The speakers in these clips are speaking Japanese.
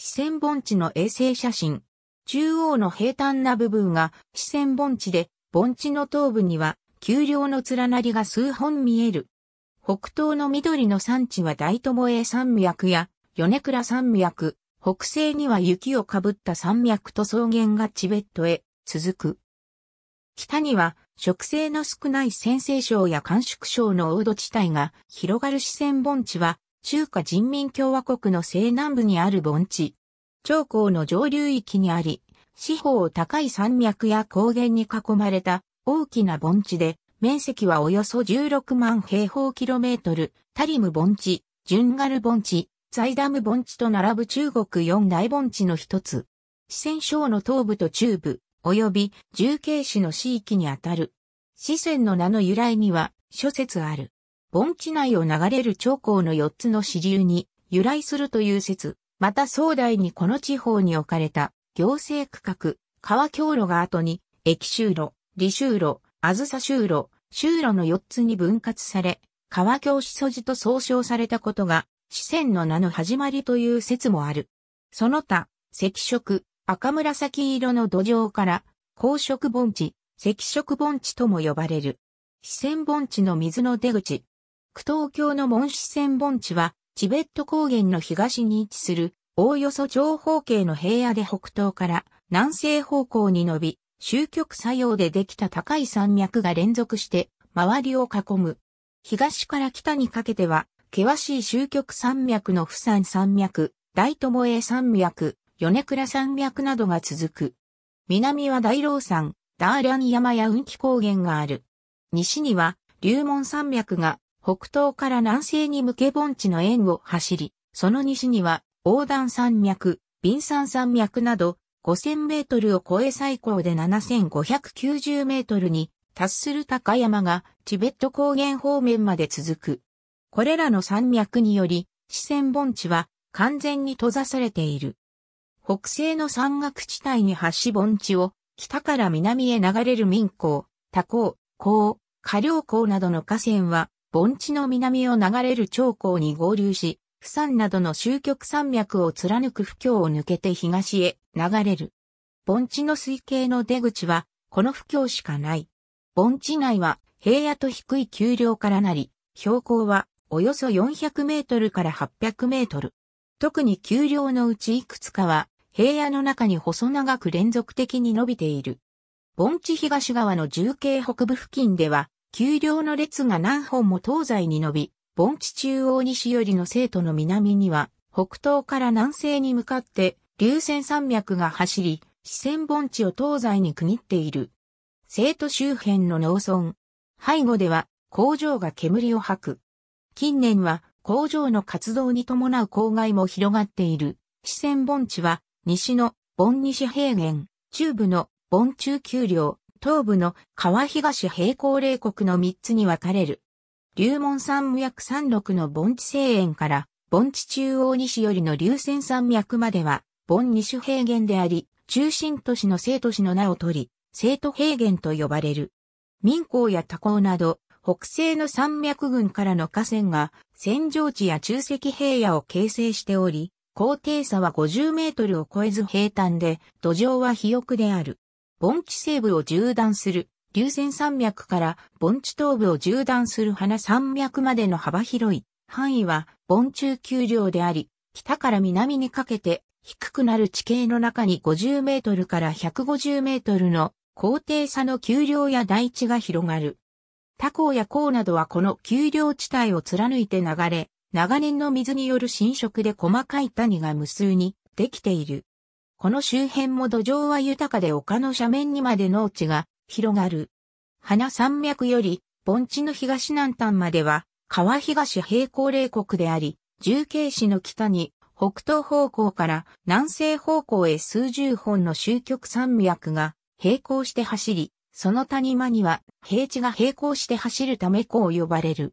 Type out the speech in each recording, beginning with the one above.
四川盆地の衛星写真。中央の平坦な部分が四川盆地で、盆地の東部には丘陵の連なりが数本見える。北東の緑の山地は大友栄山脈や米倉山脈、北西には雪をかぶった山脈と草原がチベットへ続く。北には植生の少ない先生省や甘粛省の黄土地帯が広がる四川盆地は中華人民共和国の西南部にある盆地。長江の上流域にあり、四方高い山脈や高原に囲まれた大きな盆地で、面積はおよそ16万平方キロメートル、タリム盆地、ジュンガル盆地、ザイダム盆地と並ぶ中国四大盆地の一つ。四川省の東部と中部、及び重慶市の市域にあたる。四川の名の由来には諸説ある。盆地内を流れる長江の四つの支流に由来するという説。また壮大にこの地方に置かれた行政区画、川橋路が後に、駅州路、利州路、あずさ州路、州路の4つに分割され、川橋市素と総称されたことが、四川の名の始まりという説もある。その他、赤色、赤紫色の土壌から、高色盆地、赤色盆地とも呼ばれる。四川盆地の水の出口。苦闘橋の門四川盆地は、チベット高原の東に位置する、おおよそ長方形の平野で北東から南西方向に伸び、終局作用でできた高い山脈が連続して周りを囲む。東から北にかけては、険しい終局山脈の釜山山脈、大友栄山脈、米倉山脈などが続く。南は大老山、ダーラン山や雲気高原がある。西には、龍門山脈が北東から南西に向け盆地の円を走り、その西には横断山脈、貧山山脈など5000メートルを超え最高で7590メートルに達する高山がチベット高原方面まで続く。これらの山脈により、四川盆地は完全に閉ざされている。北西の山岳地帯に橋盆地を、北から南へ流れる民港、多港、港、下良港などの河川は、盆地の南を流れる長江に合流し、釜山などの終局山脈を貫く不況を抜けて東へ流れる。盆地の水系の出口は、この不況しかない。盆地内は平野と低い丘陵からなり、標高はおよそ400メートルから800メートル。特に丘陵のうちいくつかは平野の中に細長く連続的に伸びている。盆地東側の重慶北部付近では丘陵の列が何本も東西に伸び、盆地中央西よりの生徒の南には、北東から南西に向かって、流線山脈が走り、四川盆地を東西に区切っている。生徒周辺の農村。背後では、工場が煙を吐く。近年は、工場の活動に伴う郊外も広がっている。四川盆地は、西の盆西平原、中部の盆中丘陵、東部の川東平行霊国の3つに分かれる。龍門山脈山麓の盆地西縁から盆地中央西よりの流泉山脈までは盆二種平原であり、中心都市の生都市の名を取り、生都平原と呼ばれる。民港や多港など、北西の山脈群からの河川が、扇状地や中石平野を形成しており、高低差は50メートルを超えず平坦で、土壌は肥沃である。盆地西部を縦断する、流線山脈から盆地東部を縦断する花山脈までの幅広い範囲は盆中丘陵であり、北から南にかけて低くなる地形の中に50メートルから150メートルの高低差の丘陵や大地が広がる。他港や港などはこの丘陵地帯を貫いて流れ、長年の水による浸食で細かい谷が無数にできている。この周辺も土壌は豊かで丘の斜面にまで農地が広がる。花山脈より盆地の東南端までは川東平行霊国であり、重慶市の北に北東方向から南西方向へ数十本の終局山脈が並行して走り、その谷間には平地が並行して走るためこう呼ばれる。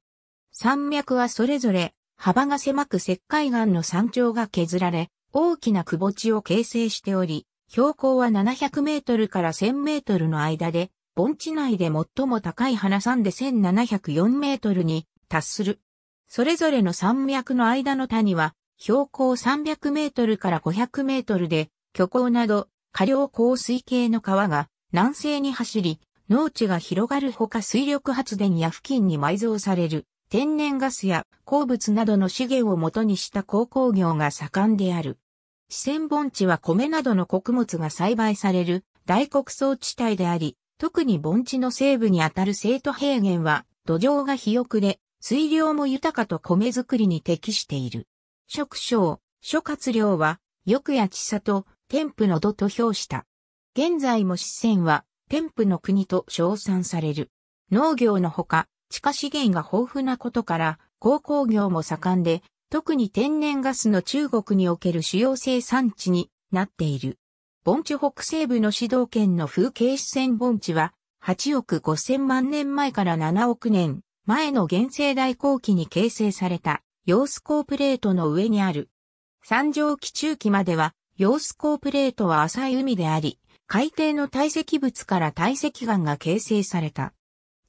山脈はそれぞれ幅が狭く石灰岩の山頂が削られ、大きな窪地を形成しており、標高は700メートルから1000メートルの間で、盆地内で最も高い花山で1704メートルに達する。それぞれの山脈の間の谷は、標高300メートルから500メートルで、巨高など、下流降水系の川が南西に走り、農地が広がるほか水力発電や付近に埋蔵される天然ガスや鉱物などの資源をもとにした鉱工業が盛んである。四川盆地は米などの穀物が栽培される大穀倉地帯であり、特に盆地の西部にあたる生徒平原は土壌が肥沃で、水量も豊かと米作りに適している。食商、諸葛亮は、欲や地里、天付の土と評した。現在も四川は、天付の国と称賛される。農業のほか、地下資源が豊富なことから、鉱工業も盛んで、特に天然ガスの中国における主要生産地になっている。盆地北西部の指導圏の風景視線盆地は、8億5 0万年前から7億年前の原生代後期に形成された、ヨスコープレートの上にある。三畳期中期までは、ヨスコープレートは浅い海であり、海底の堆積物から堆積岩が形成された。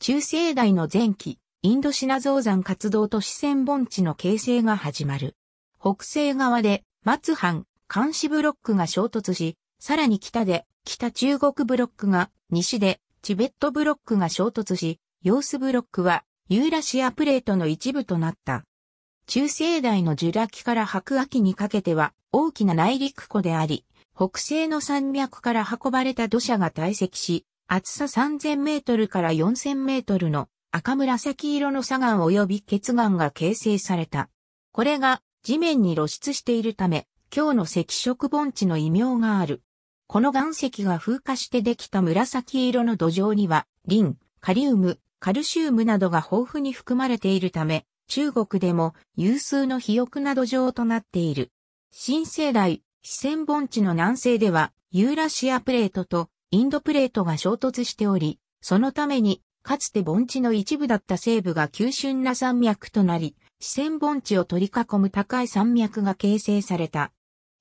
中生代の前期、インドシナ造山活動都市線盆地の形成が始まる。北西側で松藩、監視ブロックが衝突し、さらに北で北中国ブロックが、西でチベットブロックが衝突し、様子ブロックはユーラシアプレートの一部となった。中世代のジュラ紀から白亜紀にかけては大きな内陸湖であり、北西の山脈から運ばれた土砂が堆積し、厚さ3000メートルから4000メートルの赤紫色の砂岩及び血岩が形成された。これが地面に露出しているため、今日の赤色盆地の異名がある。この岩石が風化してできた紫色の土壌には、リン、カリウム、カルシウムなどが豊富に含まれているため、中国でも有数の肥沃な土壌となっている。新生代、四川盆地の南西では、ユーラシアプレートとインドプレートが衝突しており、そのためにかつて盆地の一部だった西部が急峻な山脈となり、四川盆地を取り囲む高い山脈が形成された。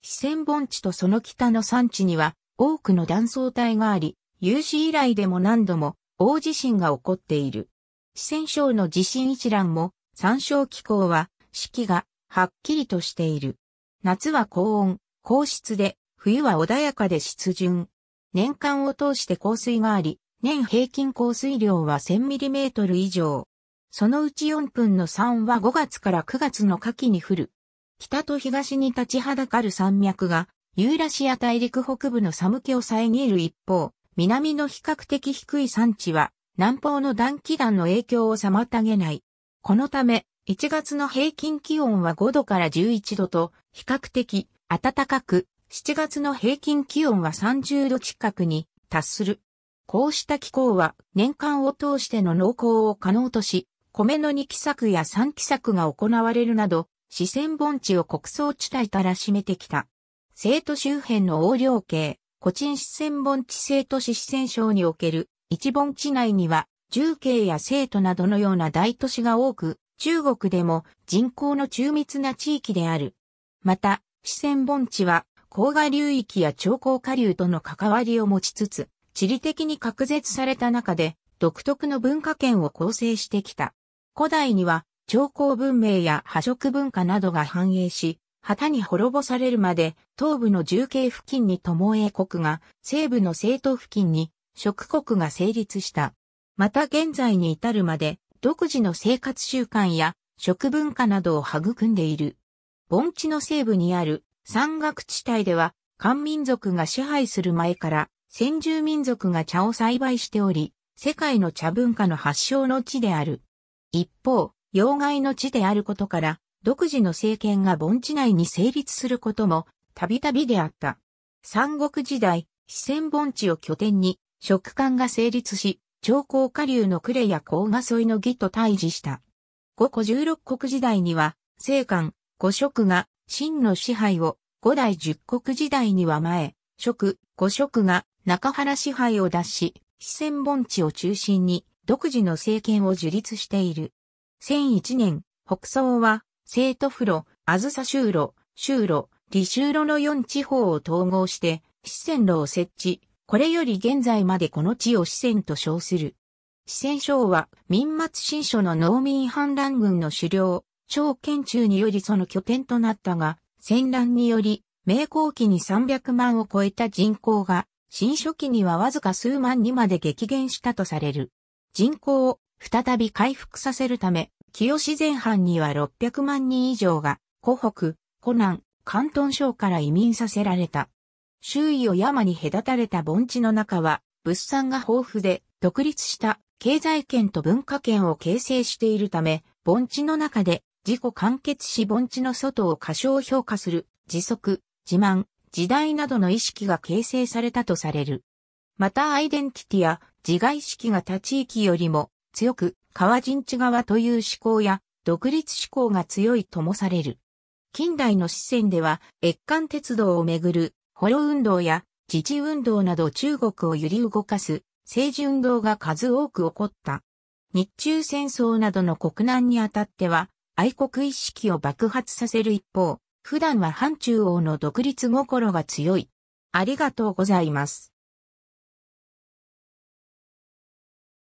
四川盆地とその北の山地には多くの断層帯があり、有史以来でも何度も大地震が起こっている。四川省の地震一覧も山椒気候は四季がはっきりとしている。夏は高温、高湿で、冬は穏やかで湿潤。年間を通して降水があり、年平均降水量は 1000mm 以上。そのうち4分の3は5月から9月の夏季に降る。北と東に立ちはだかる山脈が、ユーラシア大陸北部の寒気を遮る一方、南の比較的低い山地は、南方の暖気団の影響を妨げない。このため、1月の平均気温は5度から11度と、比較的暖かく、7月の平均気温は30度近くに達する。こうした機構は年間を通しての農耕を可能とし、米の2期作や3期作が行われるなど、四川盆地を国葬地帯たらしめてきた。生徒周辺の横領系、古鎮四川盆地生徒市四川省における一盆地内には、重慶や生徒などのような大都市が多く、中国でも人口の中密な地域である。また、四川盆地は、高河流域や長江下流との関わりを持ちつつ、地理的に隔絶された中で独特の文化圏を構成してきた。古代には朝貢文明や破食文化などが繁栄し、旗に滅ぼされるまで東部の重慶付近に共栄国が、西部の政党付近に食国が成立した。また現在に至るまで独自の生活習慣や食文化などを育んでいる。盆地の西部にある山岳地帯では漢民族が支配する前から先住民族が茶を栽培しており、世界の茶文化の発祥の地である。一方、妖怪の地であることから、独自の政権が盆地内に成立することも、たびたびであった。三国時代、四川盆地を拠点に、食官が成立し、長江下流の呉や甲賀沿いの義と対峙した。五古十六国時代には、西漢、五職が、真の支配を、五代十国時代には前、職、五職が、中原支配を脱し、四川盆地を中心に独自の政権を樹立している。1001年、北宋は、生徒風呂、あずさ州路、州路、李州路の4地方を統合して、四川路を設置。これより現在までこの地を四川と称する。四川省は、民末新書の農民反乱軍の狩猟、長県中によりその拠点となったが、戦乱により、明後期に300万を超えた人口が新初期にはわずか数万にまで激減したとされる。人口を再び回復させるため、清前半には600万人以上が、湖北、湖南、関東省から移民させられた。周囲を山に隔たれた盆地の中は、物産が豊富で、独立した経済圏と文化圏を形成しているため、盆地の中で自己完結し盆地の外を過小評価する、自足、自慢、時代などの意識が形成されたとされる。またアイデンティティや自我意識が他地域よりも強く、川人地側という思考や独立思考が強いともされる。近代の視線では、越間鉄道をめぐる、保護運動や自治運動など中国を揺り動かす政治運動が数多く起こった。日中戦争などの国難にあたっては、愛国意識を爆発させる一方、普段は反中央の独立心が強い。ありがとうございます。